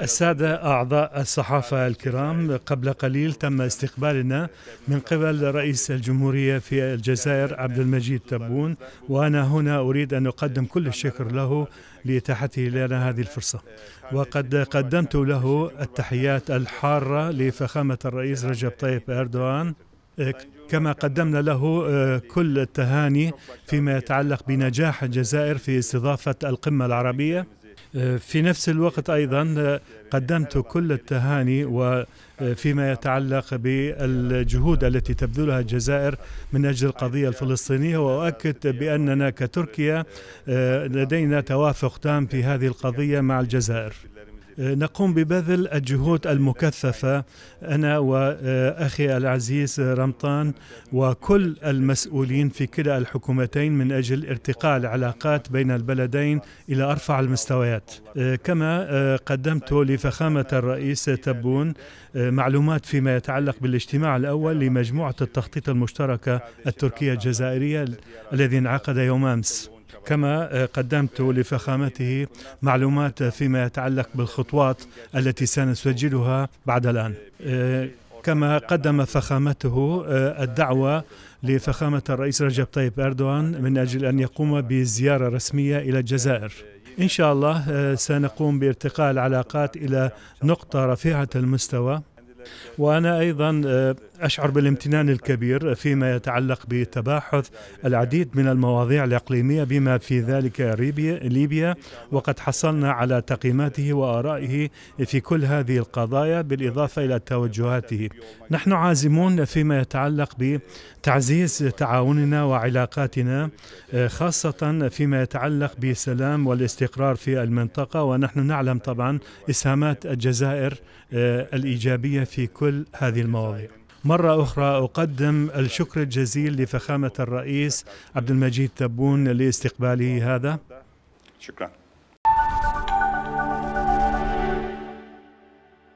السادة أعضاء الصحافة الكرام قبل قليل تم استقبالنا من قبل رئيس الجمهورية في الجزائر عبد المجيد تبون وأنا هنا أريد أن أقدم كل الشكر له لإتاحته لنا هذه الفرصة وقد قدمت له التحيات الحارة لفخامة الرئيس رجب طيب أردوغان إيه، كما قدمنا له إيه، كل التهاني فيما يتعلق بنجاح الجزائر في استضافة القمة العربية إيه، في نفس الوقت أيضا قدمت كل التهاني وفيما يتعلق بالجهود التي تبذلها الجزائر من أجل القضية الفلسطينية وأؤكد بأننا كتركيا لدينا توافق تام في هذه القضية مع الجزائر نقوم ببذل الجهود المكثفة أنا وأخي العزيز رمطان وكل المسؤولين في كلا الحكومتين من أجل ارتقاء العلاقات بين البلدين إلى أرفع المستويات كما قدمت لفخامة الرئيس تبون معلومات فيما يتعلق بالاجتماع الأول لمجموعة التخطيط المشتركة التركية الجزائرية الذي انعقد يوم أمس كما آه، قدمت لفخامته معلومات فيما يتعلق بالخطوات التي سنسجلها بعد الآن آه، كما قدم فخامته آه، الدعوة لفخامة الرئيس رجب طيب اردوغان من أجل أن يقوم بزيارة رسمية إلى الجزائر إن شاء الله سنقوم بارتقاء العلاقات إلى نقطة رفيعة المستوى وأنا أيضا أشعر بالامتنان الكبير فيما يتعلق بتباحث العديد من المواضيع الإقليمية بما في ذلك ليبيا وقد حصلنا على تقييماته وآرائه في كل هذه القضايا بالإضافة إلى توجهاته نحن عازمون فيما يتعلق بتعزيز تعاوننا وعلاقاتنا آه، خاصة فيما يتعلق بسلام والاستقرار في المنطقة ونحن نعلم طبعا إسهامات الجزائر آه، الإيجابية في كل هذه المواضيع مرة أخرى أقدم الشكر الجزيل لفخامة الرئيس عبد المجيد تبون لاستقباله هذا شكرا